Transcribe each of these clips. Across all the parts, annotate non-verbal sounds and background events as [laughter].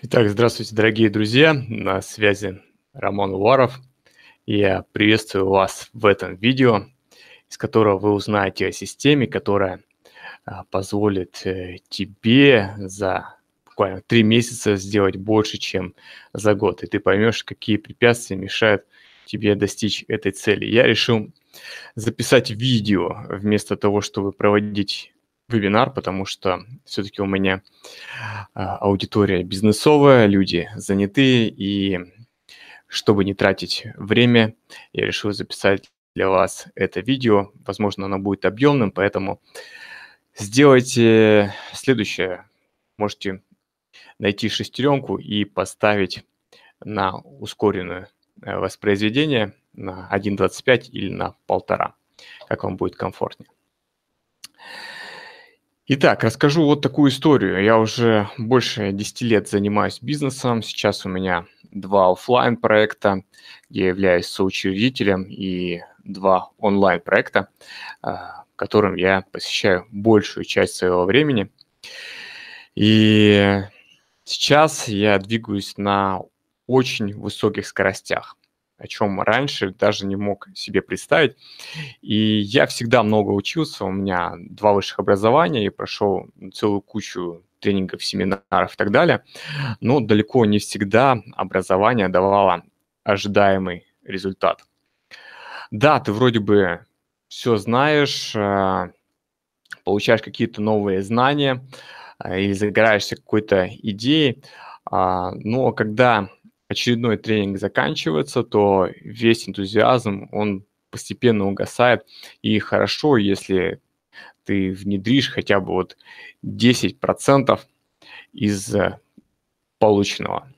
Итак, здравствуйте, дорогие друзья. На связи Роман Уваров. Я приветствую вас в этом видео, из которого вы узнаете о системе, которая а, позволит э, тебе за буквально три месяца сделать больше, чем за год. И ты поймешь, какие препятствия мешают тебе достичь этой цели. Я решил записать видео вместо того, чтобы проводить вебинар, потому что все-таки у меня а, аудитория бизнесовая, люди занятые, и чтобы не тратить время, я решил записать для вас это видео. Возможно, оно будет объемным, поэтому сделайте следующее. Можете найти шестеренку и поставить на ускоренное э, воспроизведение на 1.25 или на полтора, как вам будет комфортнее. Итак, расскажу вот такую историю. Я уже больше 10 лет занимаюсь бизнесом. Сейчас у меня два офлайн проекта, где я являюсь соучредителем, и два онлайн проекта, а, которым я посещаю большую часть своего времени. И сейчас я двигаюсь на очень высоких скоростях о чем раньше даже не мог себе представить. И я всегда много учился, у меня два высших образования, и прошел целую кучу тренингов, семинаров и так далее. Но далеко не всегда образование давало ожидаемый результат. Да, ты вроде бы все знаешь, а, получаешь какие-то новые знания а, или загораешься какой-то идеей, а, но когда очередной тренинг заканчивается, то весь энтузиазм, он постепенно угасает. И хорошо, если ты внедришь хотя бы вот 10% из э, полученного.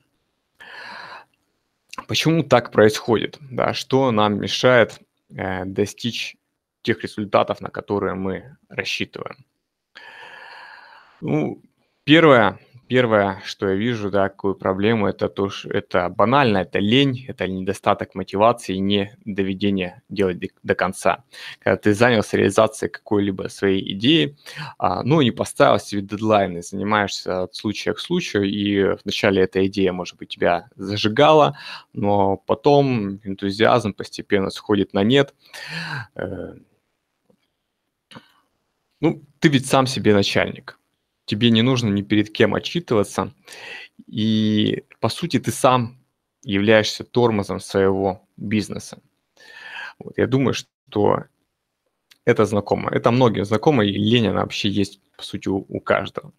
Почему так происходит? Да, что нам мешает э, достичь тех результатов, на которые мы рассчитываем? Ну, первое, первое, что я вижу, да, какую проблему, это то, что это банально, это лень, это недостаток мотивации, не доведение делать до, конца. Когда ты занялся реализацией какой-либо своей идеи, а, ну, не поставил себе дедлайны, занимаешься от случая к случаю, и вначале эта идея, может быть, тебя зажигала, но потом энтузиазм постепенно сходит на нет. Э, ну, ты ведь сам себе начальник тебе не нужно ни перед кем отчитываться, и, по сути, ты сам являешься тормозом своего бизнеса. Вот, я думаю, что это знакомо. Это многим знакомо, и лень, она вообще есть, по сути, у, у каждого.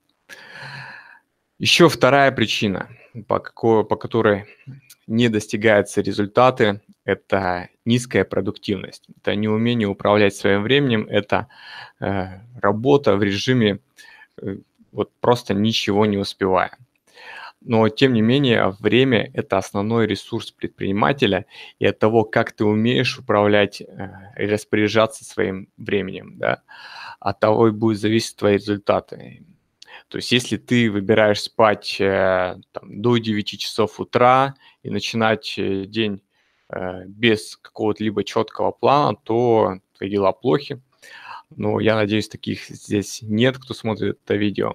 Еще вторая причина, по, какой, по которой не достигаются результаты, это низкая продуктивность. Это неумение управлять своим временем, это э, работа в режиме э, вот просто ничего не успеваем. Но, тем не менее, время – это основной ресурс предпринимателя и от того, как ты умеешь управлять э, и распоряжаться своим временем, да, от того и будет зависеть твои результаты. То есть если ты выбираешь спать э, там, до 9 часов утра и начинать э, день без какого-либо четкого плана, то твои дела плохи, но я надеюсь, таких здесь нет, кто смотрит это видео.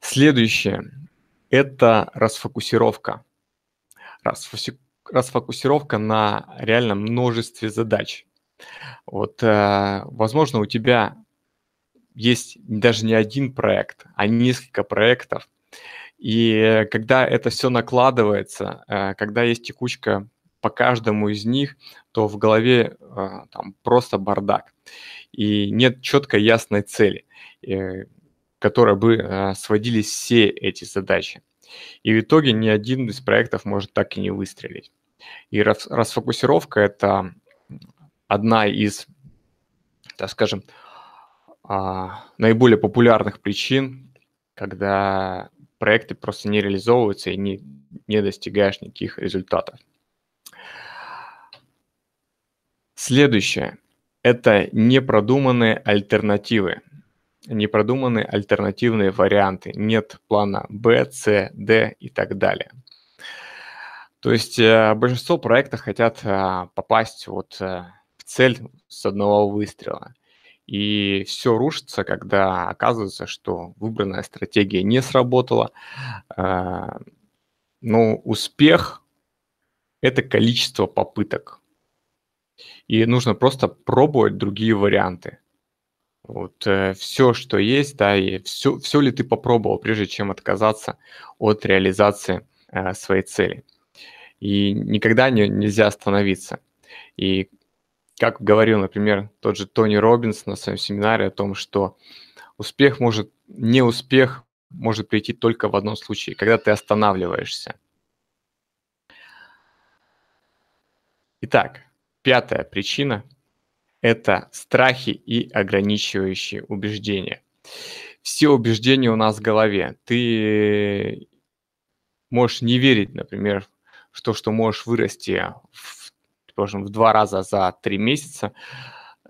Следующее – это расфокусировка. Расфоси... Расфокусировка на реально множестве задач. Вот, э, возможно, у тебя есть даже не один проект, а несколько проектов. И когда это все накладывается, э, когда есть текучка по каждому из них, то в голове э, там просто бардак и нет четкой ясной цели, э, которая бы а, сводили все эти задачи. И в итоге ни один из проектов может так и не выстрелить. И расфокусировка – это одна из, так скажем, а, наиболее популярных причин, когда проекты просто не реализовываются и не, не достигаешь никаких результатов. Следующее – это непродуманные альтернативы, непродуманные альтернативные варианты, нет плана Б, С, Д и так далее. То есть э, большинство проектов хотят э, попасть вот э, в цель с одного выстрела. И все рушится, когда оказывается, что выбранная стратегия не сработала. Но ну, успех – это количество попыток и нужно просто пробовать другие варианты. Вот э, все, что есть, да, и все, все ли ты попробовал, прежде чем отказаться от реализации э, своей цели. И никогда не, нельзя остановиться. И как говорил, например, тот же Тони Робинс на своем семинаре о том, что успех может, не успех может прийти только в одном случае, когда ты останавливаешься. Итак, Пятая причина – это страхи и ограничивающие убеждения. Все убеждения у нас в голове. Ты можешь не верить, например, в то, что можешь вырасти, в, скажем, в два раза за три месяца,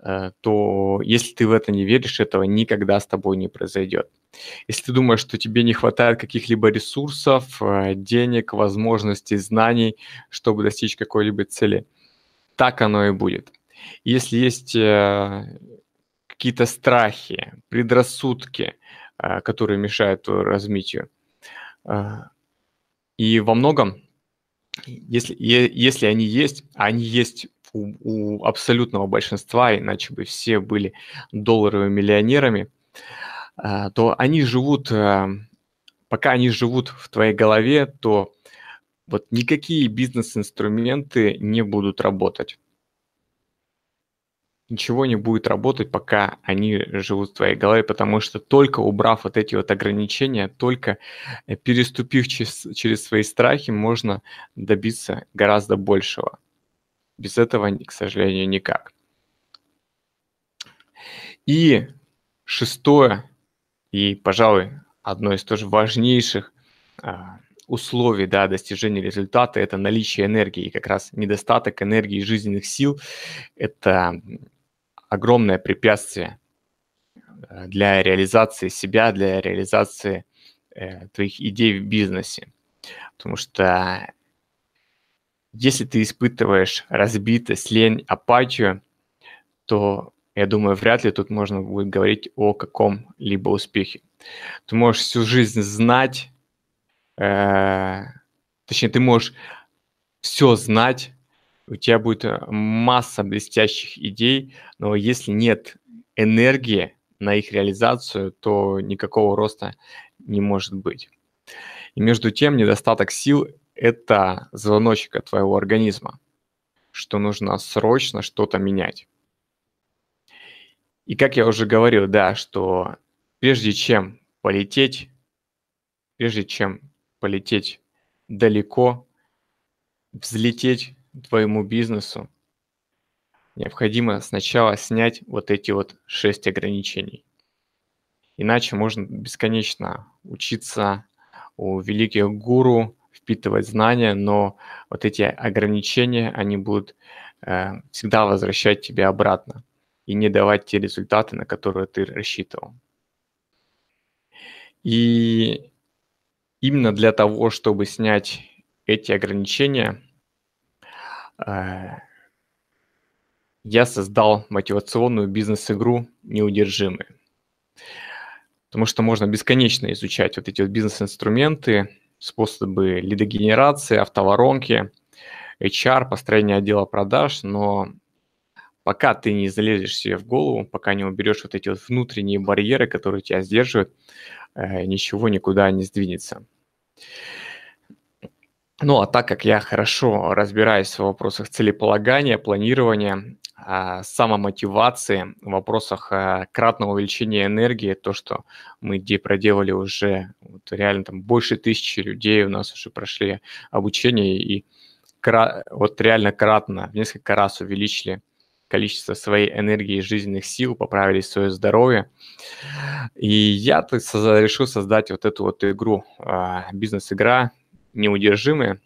э, то если ты в это не веришь, этого никогда с тобой не произойдет. Если ты думаешь, что тебе не хватает каких-либо ресурсов, э, денег, возможностей, знаний, чтобы достичь какой-либо цели – так оно и будет. Если есть э, какие-то страхи, предрассудки, э, которые мешают развитию, э, и во многом, если, если они есть, а они есть у, у абсолютного большинства, иначе бы все были долларовыми миллионерами, то они живут, пока они живут в твоей голове, то вот никакие бизнес-инструменты не будут работать. Ничего не будет работать, пока они живут в твоей голове, потому что только убрав вот эти вот ограничения, только э, переступив через, через свои страхи, можно добиться гораздо большего. Без этого, к сожалению, никак. И шестое, и, пожалуй, одно из тоже важнейших а, условий да, достижения результата – это наличие энергии. И как раз недостаток энергии и жизненных сил – это огромное препятствие э, для реализации себя, для реализации э, твоих идей в бизнесе. Потому что если ты испытываешь разбитость, лень, апатию, то, я думаю, вряд ли тут можно будет говорить о каком-либо успехе. Ты можешь всю жизнь знать, э, точнее, ты можешь все знать, у тебя будет э, масса блестящих идей, но если нет энергии на их реализацию, то никакого роста не может быть. И между тем недостаток сил – это звоночек от твоего организма, что нужно срочно что-то менять. И как я уже говорил, да, что прежде чем полететь, прежде чем полететь далеко, взлететь твоему бизнесу, необходимо сначала снять вот эти вот шесть ограничений. Иначе можно бесконечно учиться у великих гуру, впитывать знания, но вот эти ограничения, они будут э, всегда возвращать тебя обратно и не давать те результаты, на которые ты рассчитывал. И именно для того, чтобы снять эти ограничения, э, я создал мотивационную бизнес-игру «Неудержимые». Потому что можно бесконечно изучать вот эти вот бизнес-инструменты, способы лидогенерации, автоворонки, HR, построение отдела продаж, но пока ты не залезешь себе в голову, пока не уберешь вот эти вот внутренние барьеры, которые тебя сдерживают, э, ничего никуда не сдвинется. Ну а так как я хорошо разбираюсь в вопросах целеполагания, планирования, а, самомотивации, в вопросах а, кратного увеличения энергии, то, что мы где проделали уже вот реально там больше тысячи людей у нас уже прошли обучение и вот реально кратно, в несколько раз увеличили количество своей энергии и жизненных сил, поправили свое здоровье. И я решил создать вот эту вот игру, а, бизнес-игра «Неудержимые»,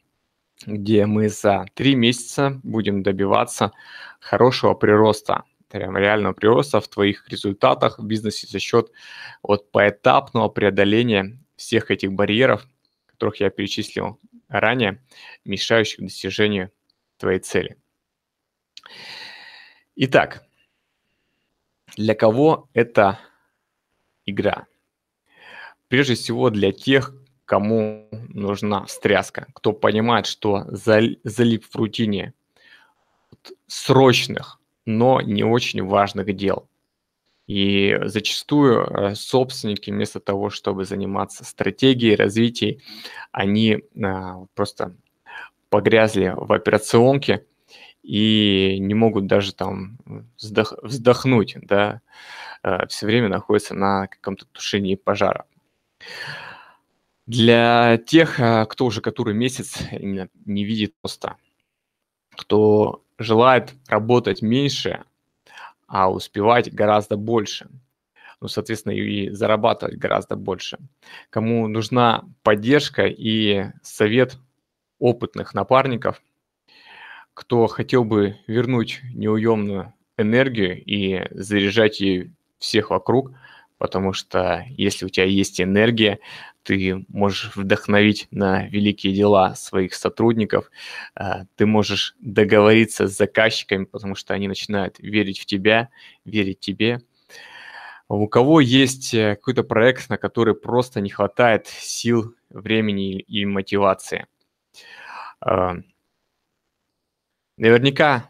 где мы за три месяца будем добиваться хорошего прироста, прям реального прироста в твоих результатах в бизнесе за счет вот поэтапного преодоления всех этих барьеров, которых я перечислил ранее, мешающих достижению твоей цели. Итак, для кого эта игра? Прежде всего для тех, кому нужна встряска, кто понимает, что залип в рутине срочных, но не очень важных дел. И зачастую э, собственники вместо того, чтобы заниматься стратегией развития, они э, просто погрязли в операционке, и не могут даже там вздох, вздохнуть, да, э, все время находятся на каком-то тушении пожара. Для тех, э, кто уже который месяц не видит роста, кто желает работать меньше, а успевать гораздо больше, ну, соответственно, и зарабатывать гораздо больше. Кому нужна поддержка и совет опытных напарников, кто хотел бы вернуть неуемную энергию и заряжать ее всех вокруг, потому что если у тебя есть энергия, ты можешь вдохновить на великие дела своих сотрудников, а, ты можешь договориться с заказчиками, потому что они начинают верить в тебя, верить тебе. У кого есть э, какой-то проект, на который просто не хватает сил, времени и мотивации а, – Наверняка,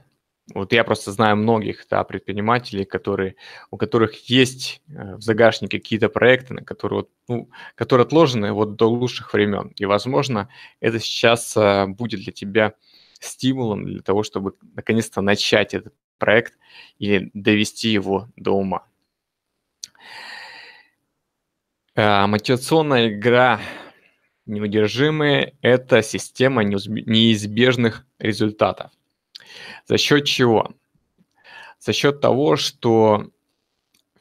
вот я просто знаю многих да, предпринимателей, которые, у которых есть э, в загашнике какие-то проекты, на которые, ну, которые отложены вот до лучших времен. И, возможно, это сейчас э, будет для тебя стимулом для того, чтобы наконец-то начать этот проект или довести его до ума. Э, мотивационная игра «Неудержимые» – это система неизбежных результатов – за счет чего? За счет того, что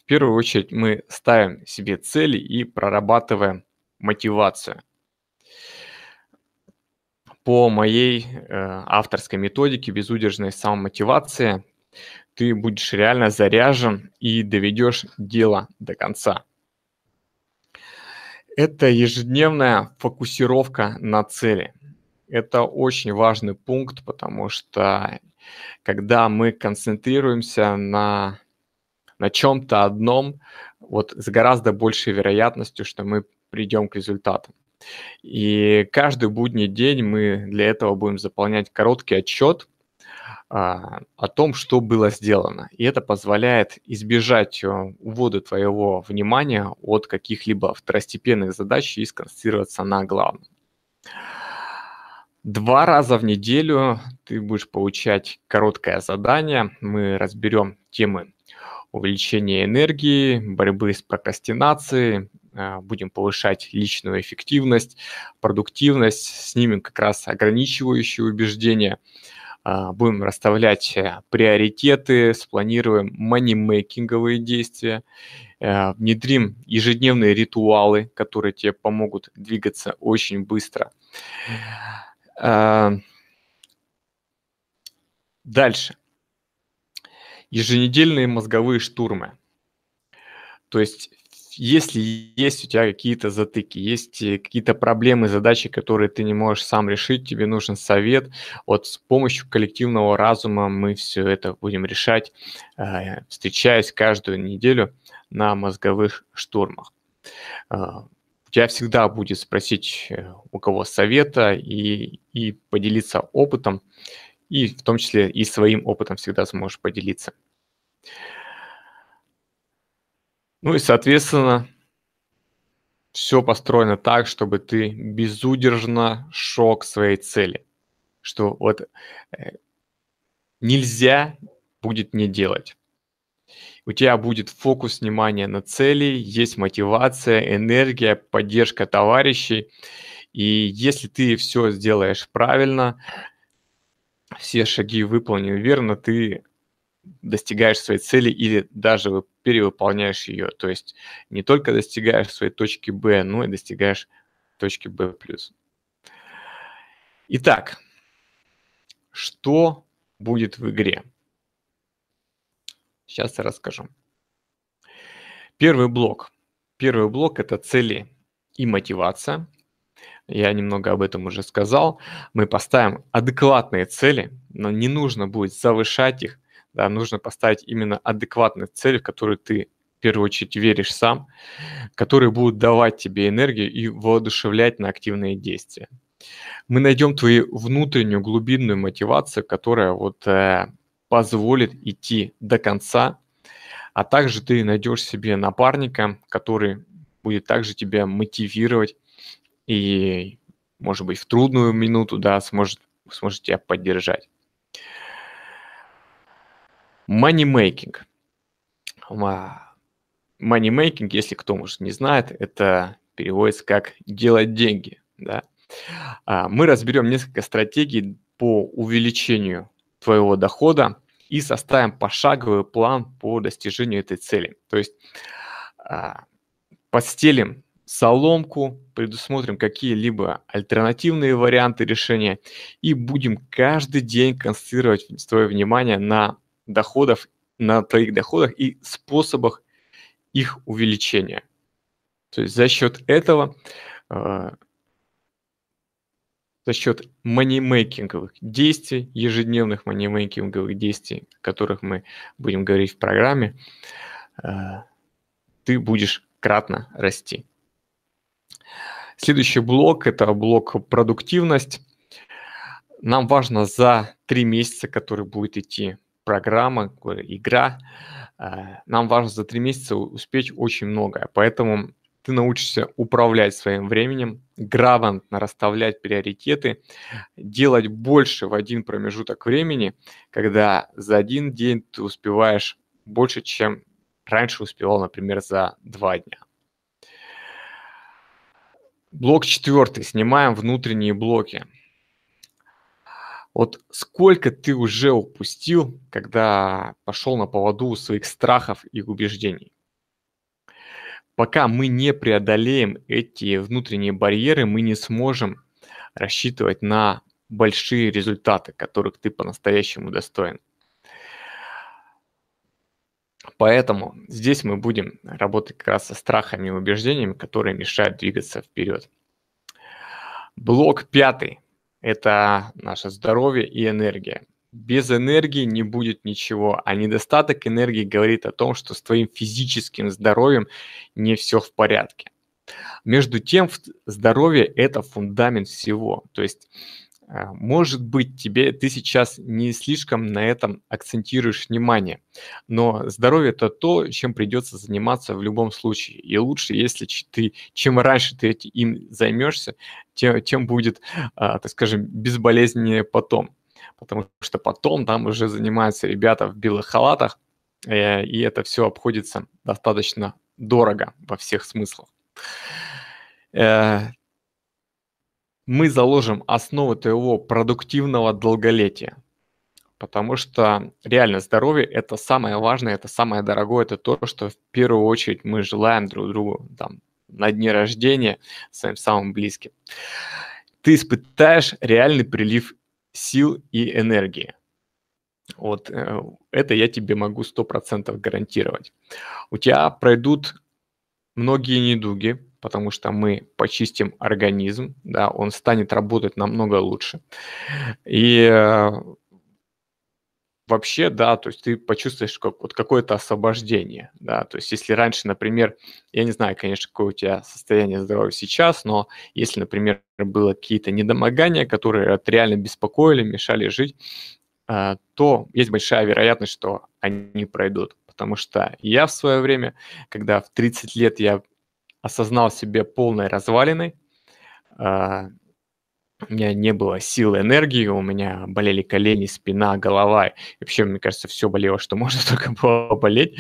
в первую очередь мы ставим себе цели и прорабатываем мотивацию. По моей э, авторской методике безудержной самомотивации ты будешь реально заряжен и доведешь дело до конца. Это ежедневная фокусировка на цели – это очень важный пункт, потому что когда мы концентрируемся на, на чем-то одном, вот с гораздо большей вероятностью, что мы придем к результату. И каждый будний день мы для этого будем заполнять короткий отчет а, о том, что было сделано. И это позволяет избежать э, увода твоего внимания от каких-либо второстепенных задач и сконцентрироваться на главном. Два раза в неделю ты будешь получать короткое задание. Мы разберем темы увеличения энергии, борьбы с прокрастинацией, а, будем повышать личную эффективность, продуктивность, снимем как раз ограничивающие убеждения, а, будем расставлять э, приоритеты, спланируем манимейкинговые действия, э, внедрим ежедневные ритуалы, которые тебе помогут двигаться очень быстро. А, дальше. Еженедельные мозговые штурмы. То есть, если есть у тебя какие-то затыки, есть э, какие-то проблемы, задачи, которые ты не можешь сам решить, тебе нужен совет, вот с помощью коллективного разума мы все это будем решать, э, встречаясь каждую неделю на мозговых штурмах. А, тебя всегда будет спросить э, у кого совета и, и поделиться опытом, и в том числе и своим опытом всегда сможешь поделиться. Ну и, соответственно, все построено так, чтобы ты безудержно шел к своей цели. Что вот э, нельзя будет не делать у тебя будет фокус внимания на цели, есть мотивация, энергия, поддержка товарищей. И если ты все сделаешь правильно, все шаги выполнены верно, ты достигаешь своей цели или даже перевыполняешь ее. То есть не только достигаешь своей точки Б, но и достигаешь точки B+. Итак, что будет в игре? Сейчас я расскажу. Первый блок. Первый блок – это цели и мотивация. Я немного об этом уже сказал. Мы поставим адекватные цели, но не нужно будет завышать их. Да, нужно поставить именно адекватные цели, в которые ты в первую очередь веришь сам, которые будут давать тебе энергию и воодушевлять на активные действия. Мы найдем твою внутреннюю глубинную мотивацию, которая вот э, позволит идти до конца, а также ты найдешь себе напарника, который будет также тебя мотивировать и, может быть, в трудную минуту, да, сможет, сможет тебя поддержать. Money-making. Money-making, если кто, может, не знает, это переводится как «делать деньги». Да? А, мы разберем несколько стратегий по увеличению твоего дохода и составим пошаговый план по достижению этой цели. То есть а, постелим соломку, предусмотрим какие-либо альтернативные варианты решения и будем каждый день концентрировать свое внимание на доходах, на твоих доходах и способах их увеличения. То есть за счет этого а, за счет манимейкинговых действий, ежедневных манимейкинговых действий, о которых мы будем говорить в программе, э, ты будешь кратно расти. Следующий блок – это блок «Продуктивность». Нам важно за три месяца, которые будет идти программа, игра, э, нам важно за три месяца успеть очень многое. Поэтому ты научишься управлять своим временем, грамотно расставлять приоритеты, делать больше в один промежуток времени, когда за один день ты успеваешь больше, чем раньше успевал, например, за два дня. Блок четвертый. Снимаем внутренние блоки. Вот сколько ты уже упустил, когда пошел на поводу своих страхов и убеждений? пока мы не преодолеем эти внутренние барьеры, мы не сможем рассчитывать на большие результаты, которых ты по-настоящему достоин. Поэтому здесь мы будем работать как раз со страхами и убеждениями, которые мешают двигаться вперед. Блок пятый – это наше здоровье и энергия без энергии не будет ничего, а недостаток энергии говорит о том, что с твоим физическим здоровьем не все в порядке. Между тем, здоровье – это фундамент всего. То есть, э, может быть, тебе, ты сейчас не слишком на этом акцентируешь внимание, но здоровье – это то, чем придется заниматься в любом случае. И лучше, если ты, чем раньше ты этим займешься, тем, тем будет, э, так скажем, безболезненнее потом потому что потом там уже занимаются ребята в белых халатах, э, и это все обходится достаточно дорого во всех смыслах. Э, мы заложим основы твоего продуктивного долголетия, потому что реально здоровье – это самое важное, это самое дорогое, это то, что в первую очередь мы желаем друг другу там, на дне рождения своим самым близким. Ты испытаешь реальный прилив сил и энергии. Вот э, это я тебе могу 100% гарантировать. У тебя пройдут многие недуги, потому что мы почистим организм, да, он станет работать намного лучше. И э, вообще, да, то есть ты почувствуешь как, вот какое-то освобождение, да, то есть если раньше, например, я не знаю, конечно, какое у тебя состояние здоровья сейчас, но если, например, было какие-то недомогания, которые реально беспокоили, мешали жить, а, то есть большая вероятность, что они пройдут, потому что я в свое время, когда в 30 лет я осознал себе полной развалиной, а, у меня не было сил энергии, у меня болели колени, спина, голова. И вообще, мне кажется, все болело, что [laughs] можно только было болеть.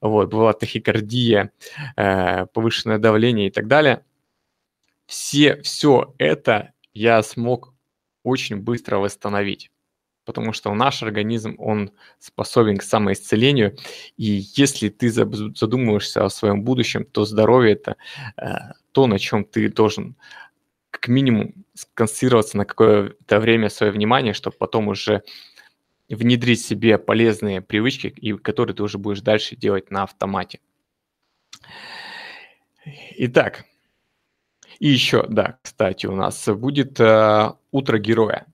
Вот, была тахикардия, э, повышенное давление и так далее. Все, все это я смог очень быстро восстановить потому что наш организм, он способен к самоисцелению, и если ты задумываешься о своем будущем, то здоровье – это э, то, на чем ты должен как минимум сконцентрироваться на какое-то время свое внимание, чтобы потом уже внедрить себе полезные привычки, и которые ты уже будешь дальше делать на автомате. Итак, и еще, да, кстати, у нас будет э, утро героя.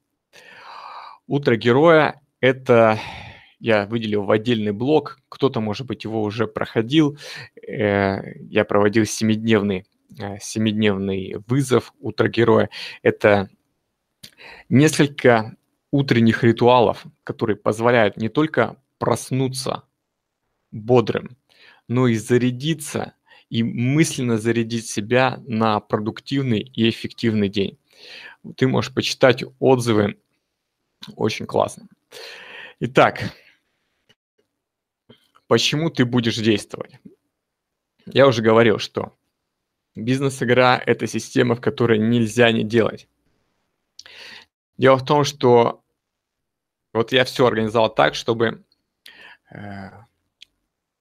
Утро героя это я выделил в отдельный блок. Кто-то, может быть, его уже проходил. Э, я проводил семидневный Э, семидневный вызов героя Это несколько утренних ритуалов, которые позволяют не только проснуться бодрым, но и зарядиться и мысленно зарядить себя на продуктивный и эффективный день. Ты можешь почитать отзывы, очень классно. Итак, почему ты будешь действовать? Я уже говорил, что Бизнес-игра – это система, в которой нельзя не делать. Дело в том, что вот я все организовал так, чтобы э,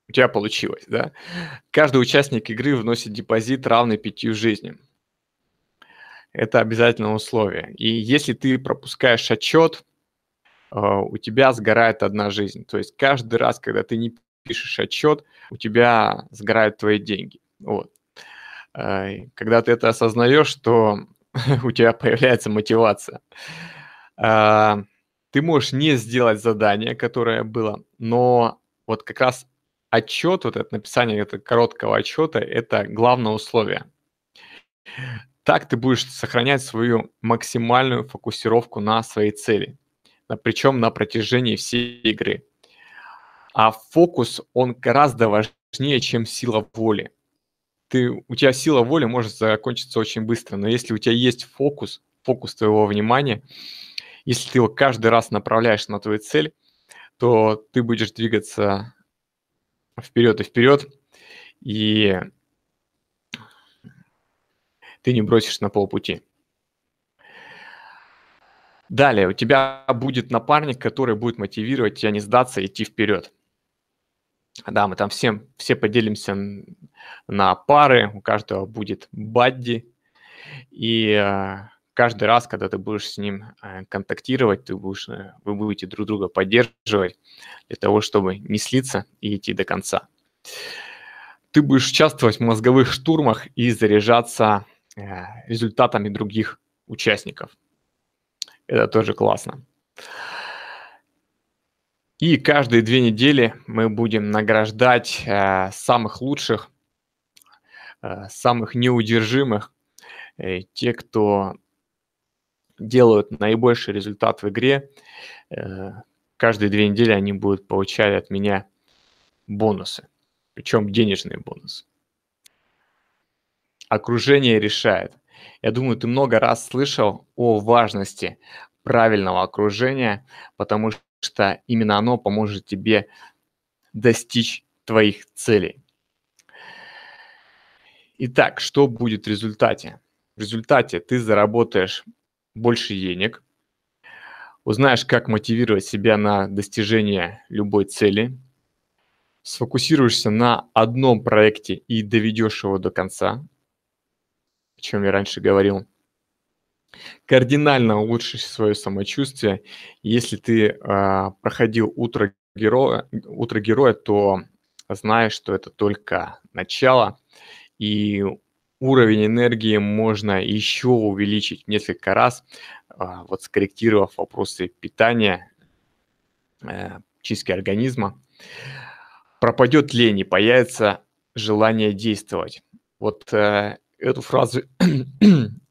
у тебя получилось, да. Каждый участник игры вносит депозит, равный пятью жизням. Это обязательное условие. И если ты пропускаешь отчет, э, у тебя сгорает одна жизнь. То есть каждый раз, когда ты не пишешь отчет, у тебя сгорают твои деньги. Вот. А, когда ты это осознаешь, что [laughs] у тебя появляется мотивация. А, ты можешь не сделать задание, которое было, но вот как раз отчет, вот это написание этого короткого отчета, это главное условие. Так ты будешь сохранять свою максимальную фокусировку на своей цели, причем на протяжении всей игры. А фокус, он гораздо важнее, чем сила воли ты, у тебя сила воли может закончиться очень быстро, но если у тебя есть фокус, фокус твоего внимания, если ты его каждый раз направляешь на твою цель, то ты будешь двигаться вперед и вперед, и ты не бросишь на полпути. Далее, у тебя будет напарник, который будет мотивировать тебя не сдаться, и а идти вперед. Да, мы там всем, все поделимся на пары, у каждого будет бадди, и э, каждый раз, когда ты будешь с ним э, контактировать, ты будешь, э, вы будете друг друга поддерживать для того, чтобы не слиться и идти до конца. Ты будешь участвовать в мозговых штурмах и заряжаться результатами других участников. Это тоже классно. И каждые две недели мы будем награждать э, самых лучших, э, самых неудержимых, э, те, кто делают наибольший результат в игре. Э, каждые две недели они будут получать от меня бонусы, причем денежные бонусы. Окружение решает. Я думаю, ты много раз слышал о важности правильного окружения, потому что что именно оно поможет тебе достичь твоих целей. Итак, что будет в результате? В результате ты заработаешь больше денег, узнаешь, как мотивировать себя на достижение любой цели, сфокусируешься на одном проекте и доведешь его до конца, о чем я раньше говорил – кардинально улучшишь свое самочувствие. Если ты э, проходил утро героя, утро героя, то знаешь, что это только начало, и уровень энергии можно еще увеличить несколько раз, э, вот скорректировав вопросы питания, э, чистки организма. Пропадет лень и появится желание действовать. Вот э, эту фразу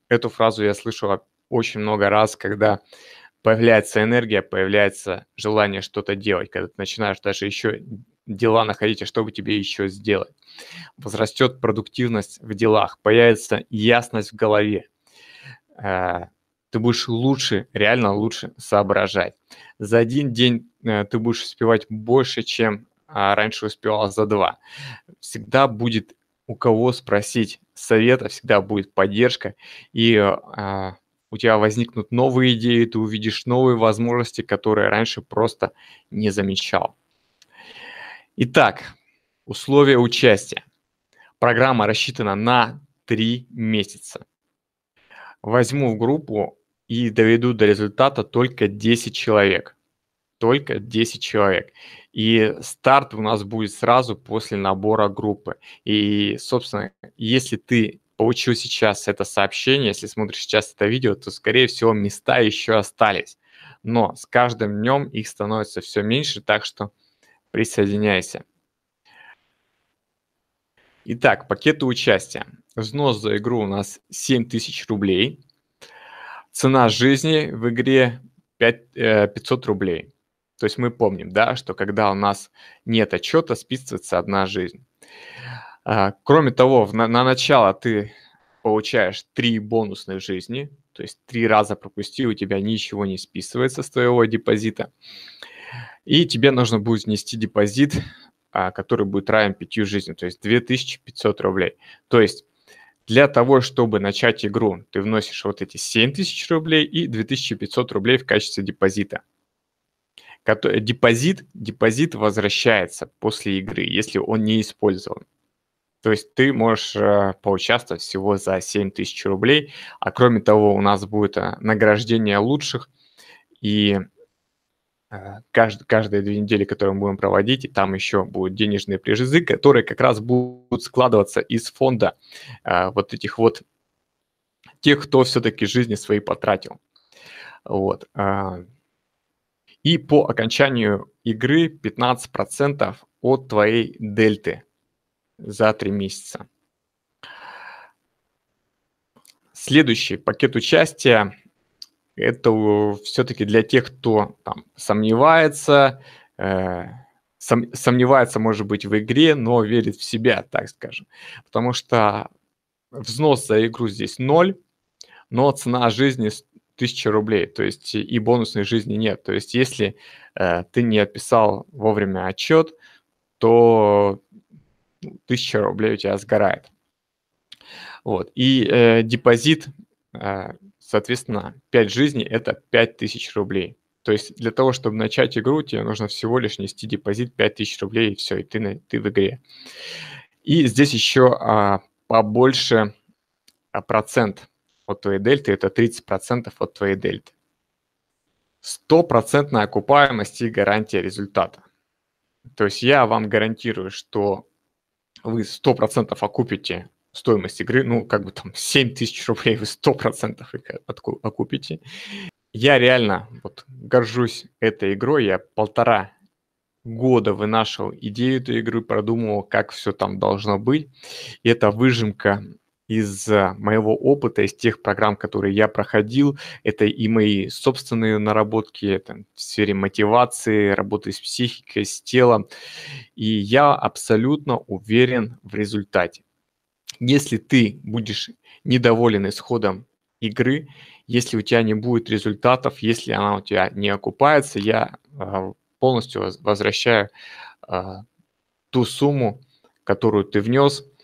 Эту фразу я слышал очень много раз, когда появляется энергия, появляется желание что-то делать, когда ты начинаешь даже еще дела находить, а что бы тебе еще сделать. Возрастет продуктивность в делах, появится ясность в голове. Э, ты будешь лучше, реально лучше соображать. За один день э, ты будешь успевать больше, чем а, раньше успевал а за два. Всегда будет у кого спросить совета, всегда будет поддержка, и а, у тебя возникнут новые идеи, ты увидишь новые возможности, которые раньше просто не замечал. Итак, условия участия. Программа рассчитана на 3 месяца. Возьму в группу и доведу до результата только 10 человек только 10 человек. И старт у нас будет сразу после набора группы. И, собственно, если ты получил сейчас это сообщение, если смотришь сейчас это видео, то, скорее всего, места еще остались. Но с каждым днем их становится все меньше, так что присоединяйся. Итак, пакеты участия. Взнос за игру у нас 7000 рублей. Цена жизни в игре 5, 500 э, рублей. То есть мы помним, да, что когда у нас нет отчета, списывается одна жизнь. А, кроме того, на, начало ты получаешь три бонусных жизни, то есть три раза пропустил, у тебя ничего не списывается с твоего депозита. И тебе нужно будет внести депозит, а, который будет равен пятью жизням, то есть 2500 рублей. То есть для того, чтобы начать игру, ты вносишь вот эти 7000 рублей и 2500 рублей в качестве депозита – депозит, депозит возвращается после игры, если он не использован. То есть ты можешь э, поучаствовать всего за 7000 рублей, а кроме того у нас будет э, награждение лучших, и э, кажд, каждые две недели, которые мы будем проводить, и там еще будут денежные призы, которые как раз будут складываться из фонда э, вот этих вот тех, кто все-таки жизни свои потратил. Вот. Э, и по окончанию игры 15% от твоей дельты за 3 месяца. Следующий пакет участия – это все-таки для тех, кто там, сомневается, э, сомневается, может быть, в игре, но верит в себя, так скажем. Потому что взнос за игру здесь ноль, но цена жизни 1000 рублей, то есть и бонусной жизни нет. То есть если э, ты не отписал вовремя отчет, то 1000 ну, рублей у тебя сгорает. Вот. И э, депозит, э, соответственно, 5 жизней – это 5000 рублей. То есть для того, чтобы начать игру, тебе нужно всего лишь нести депозит 5000 рублей, и все, и ты, на, ты в игре. И здесь еще а, побольше а, процент от твоей дельты – это 30% от твоей дельты. Стопроцентная окупаемость и гарантия результата. То есть я вам гарантирую, что вы 100% окупите стоимость игры, ну, как бы там 7 тысяч рублей вы 100% окупите. Я реально вот горжусь этой игрой, я полтора года вынашивал идею этой игры, продумывал, как все там должно быть. И эта выжимка из а, моего опыта, из тех программ, которые я проходил, это и мои собственные наработки это в сфере мотивации, работы с психикой, с телом. И я абсолютно уверен в результате. Если ты будешь недоволен исходом игры, если у тебя не будет результатов, если она у тебя не окупается, я а, полностью возвращаю а, ту сумму, которую ты внес –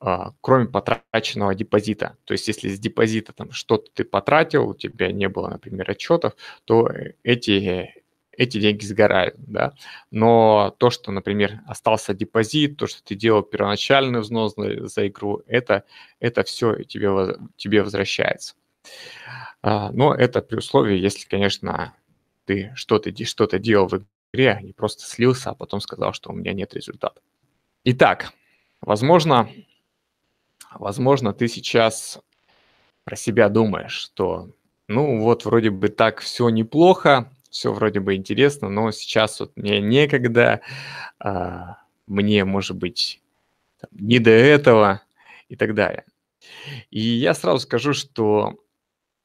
а, кроме потраченного депозита. То есть если с депозита там что-то ты потратил, у тебя не было, например, отчетов, то э, эти эти деньги сгорают, да. Но то, что, например, остался депозит, то, что ты делал первоначальный взнос за игру, это, это все тебе, тебе возвращается. А, но это при условии, если, конечно, ты что-то что делал в игре, а не просто слился, а потом сказал, что у меня нет результата. Итак, Возможно, возможно, ты сейчас про себя думаешь, что, ну вот, вроде бы так все неплохо, все вроде бы интересно, но сейчас вот мне некогда, а, мне, может быть, там, не до этого и так далее. И я сразу скажу, что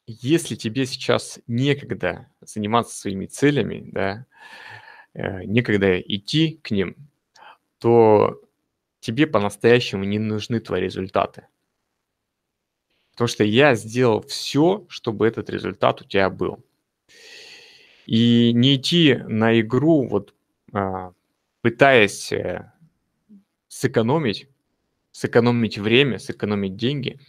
если тебе сейчас некогда заниматься своими целями, да, э, некогда идти к ним, то тебе по-настоящему не нужны твои результаты. Потому что я сделал все, чтобы этот результат у тебя был. И не идти на игру, вот а, пытаясь э, сэкономить, сэкономить время, сэкономить деньги,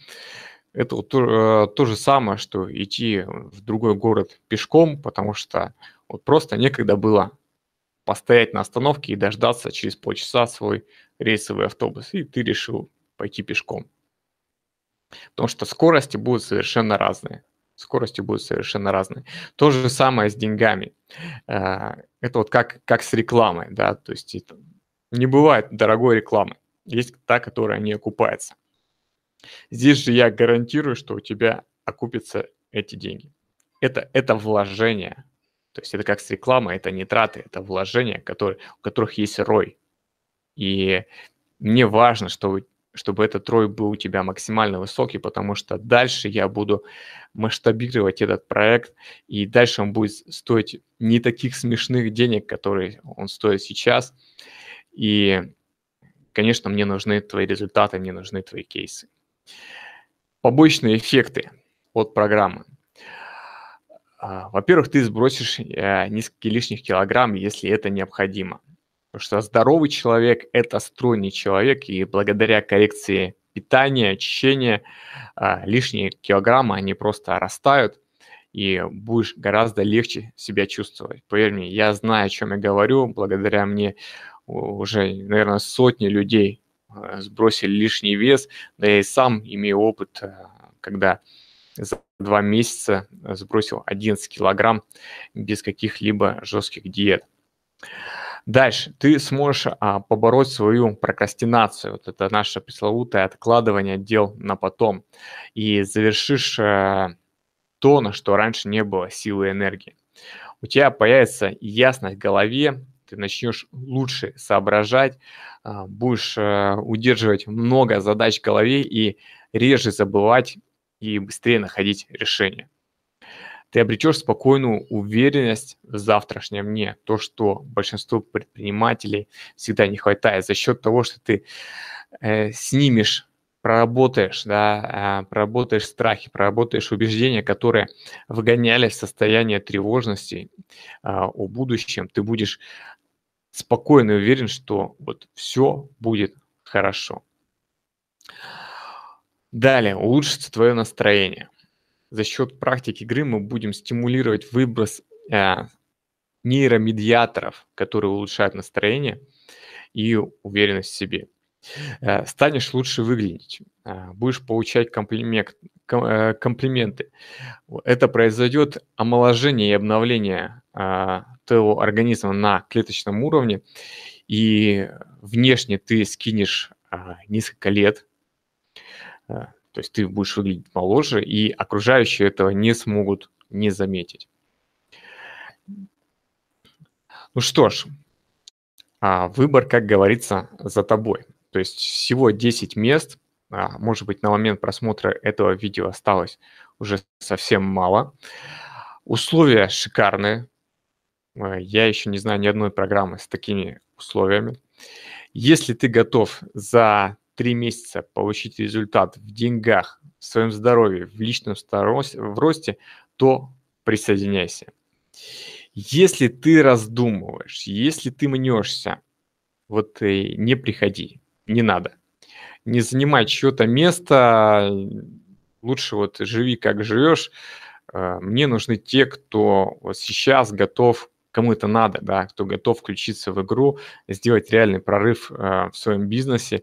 это вот то, э, то же самое, что идти в другой город пешком, потому что вот просто некогда было постоять на остановке и дождаться через полчаса свой рейсовый автобус, и ты решил пойти пешком. Потому что скорости будут совершенно разные. Скорости будут совершенно разные. То же самое с деньгами. Э, это вот как, как с рекламой, да, то есть это, не бывает дорогой рекламы. Есть та, которая не окупается. Здесь же я гарантирую, что у тебя окупятся эти деньги. Это, это вложение то есть это как с рекламой, это не траты, это вложения, которые, у которых есть рой. И мне важно, что, чтобы этот рой был у тебя максимально высокий, потому что дальше я буду масштабировать этот проект, и дальше он будет стоить не таких смешных денег, которые он стоит сейчас. И, конечно, мне нужны твои результаты, мне нужны твои кейсы. Побочные эффекты от программы – а, во-первых, ты сбросишь э, несколько лишних килограмм, если это необходимо. Потому что здоровый человек – это стройный человек, и благодаря коррекции питания, очищения а, лишние килограммы, они просто растают, и будешь гораздо легче себя чувствовать. Поверь мне, я знаю, о чем я говорю, благодаря мне уже, наверное, сотни людей э, сбросили лишний вес, да я и сам имею опыт, э, когда за два месяца э, сбросил 11 килограмм без каких-либо жестких диет. Дальше ты сможешь а, побороть свою прокрастинацию, вот это наше пресловутое откладывание дел на потом, и завершишь а, то, на что раньше не было силы и энергии. У тебя появится ясность в голове, ты начнешь лучше соображать, а, будешь а, удерживать много задач в голове и реже забывать и быстрее находить решения. Ты обретешь спокойную уверенность в завтрашнем дне, то, что большинству предпринимателей всегда не хватает за счет того, что ты э, снимешь проработаешь, да, а, проработаешь страхи, проработаешь убеждения, которые выгоняли в состояние тревожности а, о будущем, ты будешь спокойно уверен, что вот все будет хорошо. Далее, улучшится твое настроение. За счет практики игры мы будем стимулировать выброс э, нейромедиаторов, которые улучшают настроение и уверенность в себе. Э, станешь лучше выглядеть, э, будешь получать комплимент, ком, э, комплименты. Это произойдет омоложение и обновление э, твоего организма на клеточном уровне, и внешне ты скинешь э, несколько лет, то есть ты будешь выглядеть моложе, и окружающие этого не смогут не заметить. Ну что ж, а, выбор, как говорится, за тобой. То есть всего 10 мест, а, может быть, на момент просмотра этого видео осталось уже совсем мало. Условия шикарные. А, я еще не знаю ни одной программы с такими условиями. Если ты готов за три месяца получить результат в деньгах, в своем здоровье, в личном старос... в росте, то присоединяйся. Если ты раздумываешь, если ты мнешься, вот э, не приходи, не надо. Не занимай чье-то место, лучше вот живи как живешь. Э, мне нужны те, кто вот сейчас готов, кому это надо, да, кто готов включиться в игру, сделать реальный прорыв э, в своем бизнесе,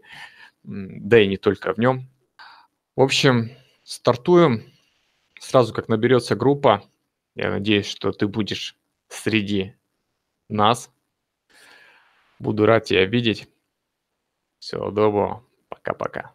да и не только в нем. В общем, стартуем. Сразу как наберется группа, я надеюсь, что ты будешь среди нас. Буду рад тебя видеть. Всего доброго. Пока-пока.